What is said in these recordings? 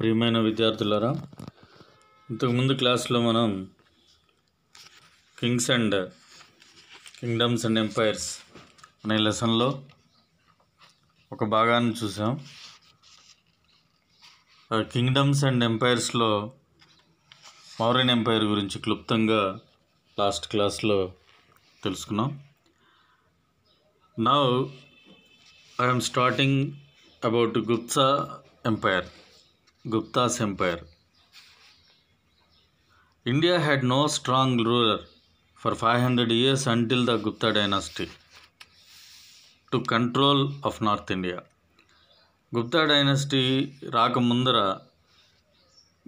ప్రియమైన విద్యార్థులరా ఇంతకుముందు క్లాస్లో మనం kings and kingdoms and empires అనే లెసన్లో ఒక భాగాన్ని చూసాం కింగ్డమ్స్ అండ్ ఎంపైర్స్లో మౌర్యన్ ఎంపైర్ గురించి క్లుప్తంగా లాస్ట్ క్లాస్లో తెలుసుకున్నాం now I'm starting about Gupta empire Guptas empire India India no strong strong for five hundred years until the Gupta dynasty to control of north India Gupta dynasty రాకముందర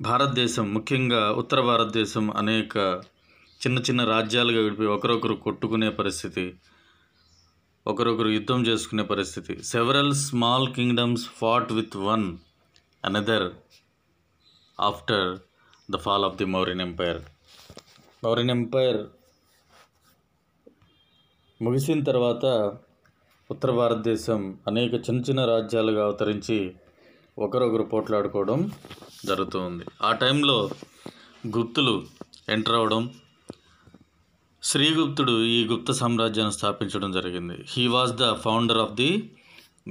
భారతదేశం ముఖ్యంగా ఉత్తర భారతదేశం అనేక చిన్న చిన్న రాజ్యాలుగా విడిపి ఒకరొకరు కొట్టుకునే పరిస్థితి ఒకరొకరు యుద్ధం చేసుకునే పరిస్థితి several small kingdoms fought with one another after the fall of the Mauryan empire Mauryan empire ముగిసిన తర్వాత ఉత్తర భారతదేశం అనేక చిన్న చిన్న రాజ్యాలుగా అవతరించి ఒకరొకరు పోట్లాడుకోవడం జరుగుతుంది ఆ టైంలో గుప్తులు ఎంటర్ అవ్వడం శ్రీగుప్తుడు ఈ గుప్త సామ్రాజ్యాన్ని స్థాపించడం జరిగింది he was the founder of the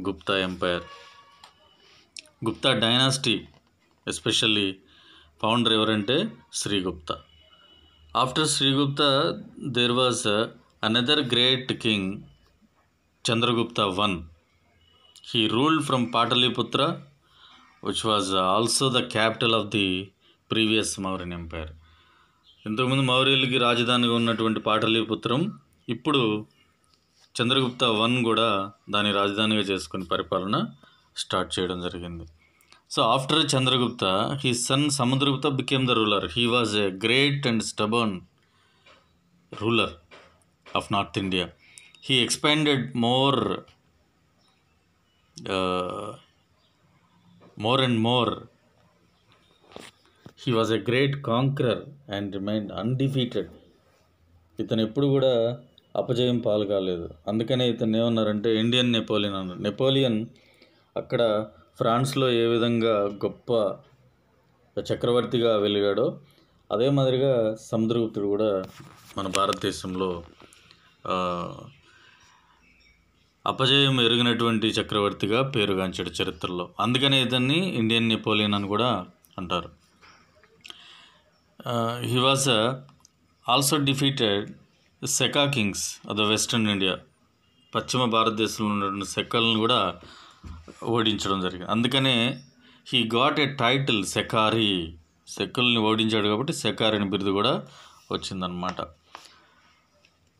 Gupta empire Gupta dynasty especially founder ఎవరంటే Srigupta after Srigupta there was another great king Chandragupta one he ruled from Pataliputra which was also the capital of the previous Mauryan empire ఇంతకుముందు మౌర్యులకి రాజధానిగా ఉన్నటువంటి పాటలీపుత్రం ఇప్పుడు చంద్రగుప్త వన్ కూడా దాని రాజధానిగా చేసుకుని పరిపాలన స్టార్ట్ చేయడం జరిగింది so after Chandragupta he son Samudragupta became the ruler he was a great and stubborn ruler of north India he expanded more more and more he was a great conqueror and remained undefeated ఇతను ఎప్పుడు కూడా అపజయం పాలు కాలేదు అందుకనే ఇతను ఏమన్నారంటే Indian Napoleon అన్నారు నెపోలియన్ అక్కడ ఫ్రాన్స్లో ఏ విధంగా గొప్ప చక్రవర్తిగా వెలిగాడో అదే మాదిరిగా సముద్రగుప్తుడు కూడా మన భారతదేశంలో అపజయం ఎరిగినటువంటి చక్రవర్తిగా పేరుగాంచాడు చరిత్రలో అందుకనే ఇతన్ని ఇండియన్ నెపోలియన్ అని కూడా అంటారు he was also defeated Saka kings of the western India పశ్చిమ భారతదేశంలో ఉన్నటువంటి సెక్కలను కూడా ఓడించడం జరిగింది అందుకనే he got a title Shakari సెక్కుల్ని ఓడించాడు కాబట్టి సెకారిని బిరుదు కూడా వచ్చిందనమాట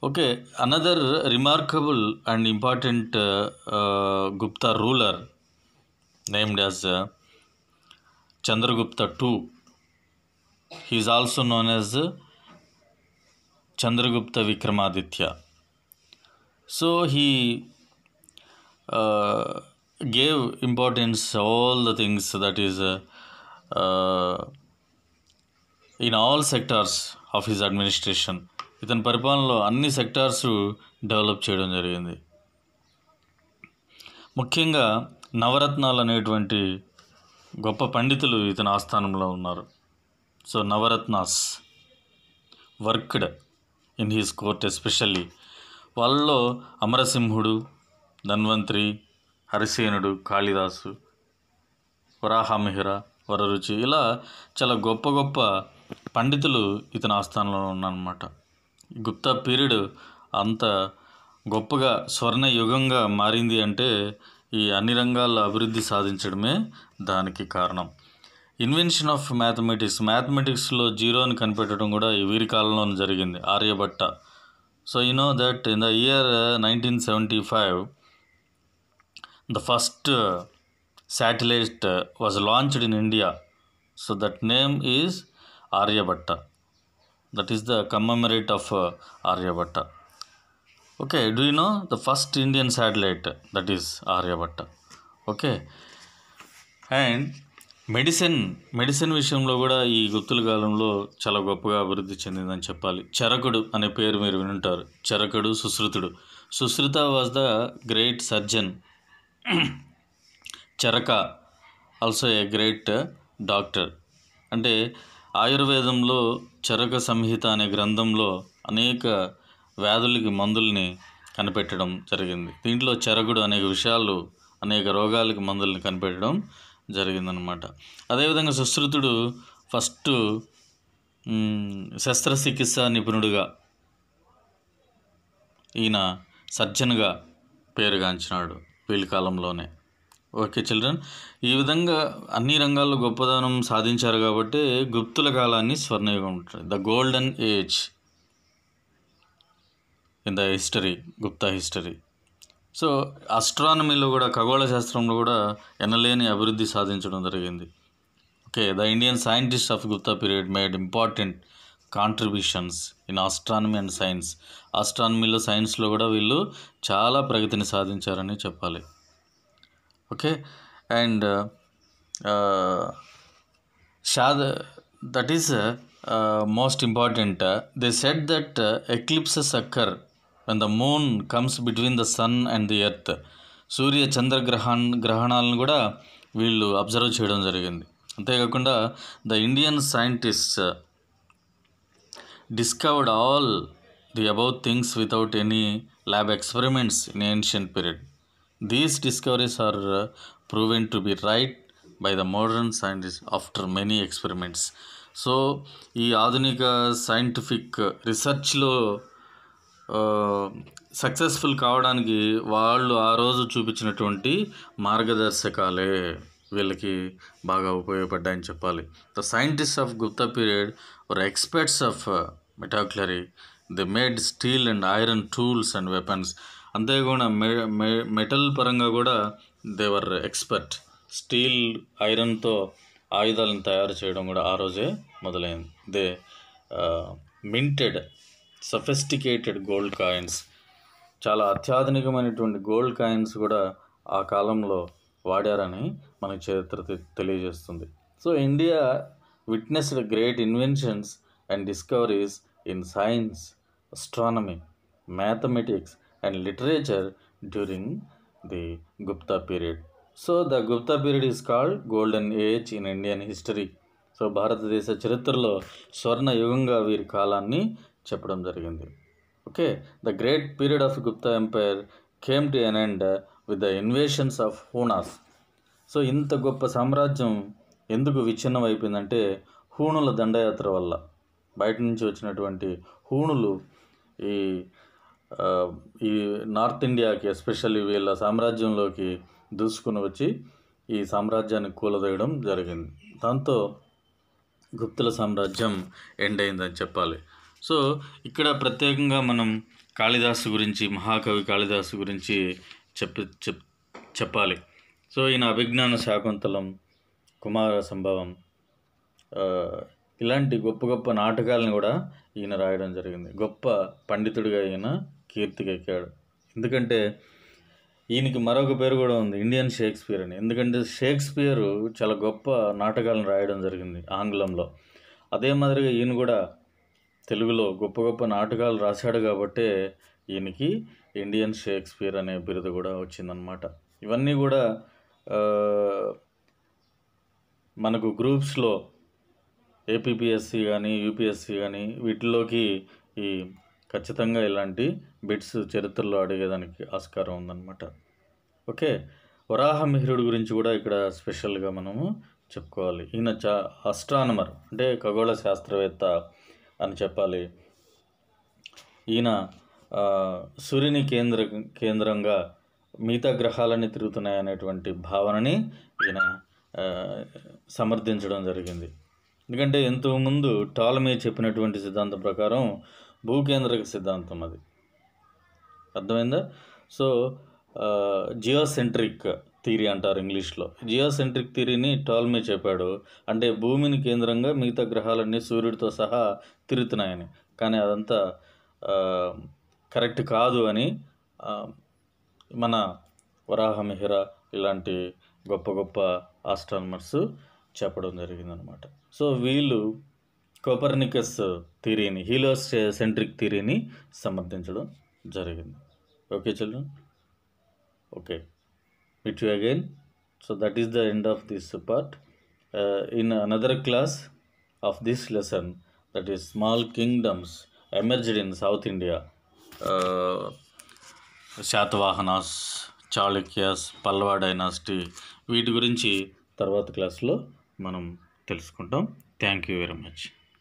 okay another remarkable and important Gupta ruler named as Chandragupta two he's also known as Chandragupta Vikramaditya so he gave importance all the things that is in all sectors of sectors administration ఇతని పరిపాలనలో అన్ని సెక్టార్స్ డెవలప్ చేయడం జరిగింది ముఖ్యంగా నవరత్నాలు అనేటువంటి గొప్ప పండితులు ఇతని ఆస్థానంలో ఉన్నారు so Navaratnas worked in his court especially వాళ్ళలో అమరసింహుడు ధన్వంతరి హరిసేనుడు కాళిదాసు వరాహమిహిర వరరుచి ఇలా చాలా గొప్ప గొప్ప పండితులు ఇతని ఆస్థానంలో ఉన్నారన్నమాట గుప్తా పీరియడ్ అంత గొప్పగా స్వర్ణ యుగంగా మారింది అంటే ఈ అన్ని రంగాల్లో అభివృద్ధి సాధించడమే దానికి కారణం ఇన్వెన్షన్ ఆఫ్ మ్యాథమెటిక్స్ మ్యాథమెటిక్స్లో జీరోని కనిపెట్టడం కూడా ఈ వీరి కాలంలో జరిగింది Aryabhata so you know that in the year nineteen seventy five the first satellite was launched in India so that name is Aryabhata that is the commemorate of Aryabhata okay do you know the first Indian satellite that is Aryabhata okay and medicine medicine విషయంలో కూడా ఈ గుత్తుల కాలంలో చాలా గొప్పగా అభివృద్ధి చెందిందని చెప్పాలి చరకుడు అనే పేరు మీరు వింటారు చరకుడు సుశృతుడు Sushruta was the great surgeon Charaka also a great doctor అంటే ఆయుర్వేదంలో చరక సంహిత అనే గ్రంథంలో అనేక వ్యాధులకి మందుల్ని కనిపెట్టడం జరిగింది దీంట్లో చరకుడు అనేక విషయాలు అనేక రోగాలకి మందుల్ని కనిపెట్టడం జరిగిందనమాట అదేవిధంగా సుశ్రుతుడు ఫస్ట్ శస్త్రచికిత్స నిపుణుడుగా ఈయన సర్జన్గా పేరుగాంచినాడు వీళ్ళ కాలంలోనే ఓకే చిల్డ్రన్ ఈ విధంగా అన్ని రంగాల్లో గొప్పదనం సాధించారు కాబట్టి గుప్తుల కాలాన్ని స్వర్ణయుగం ఉంటుంది the golden age in the history Gupta history so అస్ట్రానమీలో కూడా ఖగోళ శాస్త్రంలో కూడా ఎనలేని అభివృద్ధి సాధించడం జరిగింది okay the Indian scientist of Gupta period made important contributions in astronomy and science ఆస్ట్రానమీలో సైన్స్లో కూడా వీళ్ళు చాలా ప్రగతిని సాధించారని చెప్పాలి ఓకే అండ్ uh, షాద్ that is most important they set that eclipses occur and the moon comes between the sun and the earth సూర్య చంద్ర గ్రహణ గ్రహణాలను కూడా వీళ్ళు అబ్జర్వ్ చేయడం జరిగింది అంతేకాకుండా the Indian scientist discovered all the about things without any lab experiments in ancient period these discoveries are proven to be right by the modern scientist after many experiments so ఈ ఆధునిక scientific రీసెర్చ్లో successful కావడానికి వాళ్ళు ఆ రోజు చూపించినటువంటి మార్గదర్శకాలే వీళ్ళకి బాగా ఉపయోగపడ్డాయని చెప్పాలి the scientist of Gupta period are experts of metallurgy they made steel and iron tools and weapons అంతేకాకుండా మె మెటల్ పరంగా కూడా దేవర్ ఎక్స్పర్ట్ స్టీల్ ఐరన్తో ఆయుధాలను తయారు చేయడం కూడా ఆ రోజే మొదలైంది they minted sophisticated gold coins చాలా అత్యాధునికమైనటువంటి గోల్డ్ కాయిన్స్ కూడా ఆ కాలంలో వాడారని మన చరిత్ర తెలియజేస్తుంది so India witnessed great inventions and discoveries in science, astronomy, mathematics, and literature during the Gupta period. So, the Gupta period is called Golden Age in Indian history. So భారతదేశ చరిత్రలో స్వర్ణ యుగంగా వీరి కాలాన్ని చెప్పడం జరిగింది okay the great period of Gupta empire came to an end with the invasions of Hunas so ఇంత గొప్ప సామ్రాజ్యం ఎందుకు విచ్ఛిన్నం అయిపోయిందంటే హూణుల దండయాత్ర వల్ల బయట నుంచి వచ్చినటువంటి హూణులు ఈ ఈ నార్త్ ఇండియాకి ఎస్పెషల్లీ వీళ్ళ సామ్రాజ్యంలోకి దూసుకుని వచ్చి ఈ సామ్రాజ్యాన్ని కూలదీయడం జరిగింది దాంతో గుప్తుల సామ్రాజ్యం ఎండ్ అయిందని చెప్పాలి సో ఇక్కడ ప్రత్యేకంగా మనం కాళిదాసు గురించి మహాకవి కాళిదాసు గురించి చెప్ప చెప్పాలి సో ఈయన అభిజ్ఞాన శాకుంతలం కుమార సంభవం ఇలాంటి గొప్ప గొప్ప నాటకాలను కూడా ఈయన రాయడం జరిగింది గొప్ప పండితుడిగా ఈయన కీర్తికెక్కాడు ఎందుకంటే ఈయనకి మరొక పేరు కూడా ఉంది ఇండియన్ షేక్స్పియర్ అని ఎందుకంటే షేక్స్పియర్ చాలా గొప్ప నాటకాలను రాయడం జరిగింది ఆంగ్లంలో అదే మాదిరిగా ఈయన కూడా తెలుగులో గొప్ప గొప్ప నాటకాలు రాశాడు కాబట్టే ఈయనకి ఇండియన్ షేక్స్పియర్ అనే బిరుదు కూడా వచ్చిందనమాట ఇవన్నీ కూడా మనకు గ్రూప్స్లో ఏపీపీఎస్సీ కానీ యూపీఎస్సీ కానీ వీటిల్లోకి ఈ ఖచ్చితంగా ఇలాంటి బిట్స్ చరిత్రలో అడిగేదానికి ఆస్కారం ఉందన్నమాట ఓకే వరాహమిహిరుడు గురించి కూడా ఇక్కడ స్పెషల్గా మనము చెప్పుకోవాలి ఈయన చా అస్ట్రానమర్ అంటే ఖగోళ శాస్త్రవేత్త అని చెప్పాలి ఈయన సూర్యుని కేంద్ర కేంద్రంగా మిగతా గ్రహాలన్నీ తిరుగుతున్నాయనేటువంటి భావనని ఈయన సమర్థించడం జరిగింది ఎందుకంటే ఇంతకుముందు టాలమీ చెప్పినటువంటి సిద్ధాంతం ప్రకారం భూకేంద్రక సిద్ధాంతం అది అర్థమైందా సో జియోసెంట్రిక్ థీరీ అంటారు ఇంగ్లీష్లో జియోసెంట్రిక్ థీరీని టాల్మే చెప్పాడు అంటే భూమిని కేంద్రంగా మిగతా గ్రహాలన్నీ సూర్యుడితో సహా తిరుగుతున్నాయని కానీ అదంతా కరెక్ట్ కాదు అని మన వరాహమిహిర ఇలాంటి గొప్ప గొప్ప ఆస్ట్రానమర్స్ చెప్పడం జరిగిందనమాట సో వీళ్ళు కోపర్నికస్ థిరీని హీలోస్ సెంట్రిక్ థిరీని సమర్థించడం జరిగింది okay children okay with you again so that is the end of this part in another class of this lesson that is small kingdoms emerged in south India Satavahanas Chalukyas Pallava dynasty వీటి గురించి తర్వాత క్లాస్లో మనం తెలుసుకుంటాం thank you very much